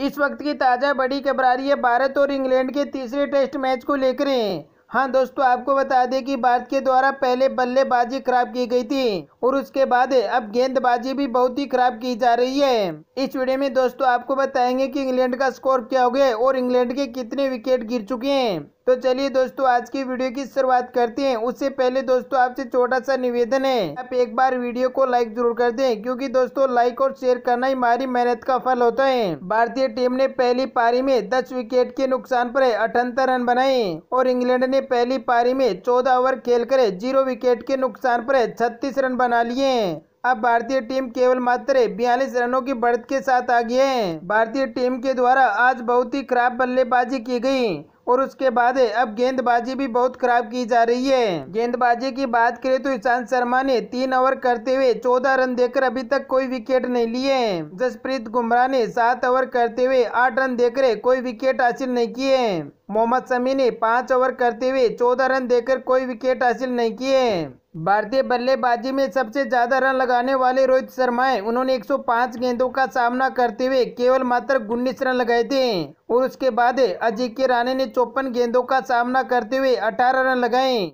इस वक्त की ताज़ा बड़ी खबर आ रही है भारत और इंग्लैंड के तीसरे टेस्ट मैच को लेकर हाँ दोस्तों आपको बता दें कि भारत के द्वारा पहले बल्लेबाजी खराब की गई थी और उसके बाद अब गेंदबाजी भी बहुत ही खराब की जा रही है इस वीडियो में दोस्तों आपको बताएंगे कि इंग्लैंड का स्कोर क्या हो गया और इंग्लैंड के कितने विकेट गिर चुके हैं तो चलिए दोस्तों आज की वीडियो की शुरुआत करते हैं उससे पहले दोस्तों आपसे छोटा सा निवेदन है आप एक बार वीडियो को लाइक जरूर कर दें क्योंकि दोस्तों लाइक और शेयर करना ही हमारी मेहनत का फल होता है भारतीय टीम ने पहली पारी में दस विकेट के नुकसान पर अठहत्तर रन बनाए और इंग्लैंड ने पहली पारी में चौदह ओवर खेल कर जीरो विकेट के नुकसान पर छत्तीस रन बना लिए अब भारतीय टीम केवल मात्र बयालीस रनों की बढ़त के साथ आगे है भारतीय टीम के द्वारा आज बहुत ही खराब बल्लेबाजी की गई और उसके बाद अब गेंदबाजी भी बहुत खराब की जा रही है गेंदबाजी की बात करें तो ईशांत शर्मा ने तीन ओवर करते हुए चौदह रन देकर अभी तक कोई विकेट नहीं लिए जसप्रीत गुमराह ने सात ओवर करते हुए आठ रन देकर कोई विकेट हासिल नहीं किए मोहम्मद शमी ने पाँच ओवर करते हुए चौदह रन देकर कोई विकेट हासिल नहीं किए भारतीय बल्लेबाजी में सबसे ज़्यादा रन लगाने वाले रोहित शर्मा हैं उन्होंने 105 गेंदों का सामना करते हुए केवल मात्र उन्नीस रन लगाए थे और उसके बाद अजिंक्य राणे ने चौपन गेंदों का सामना करते हुए 18 रन लगाए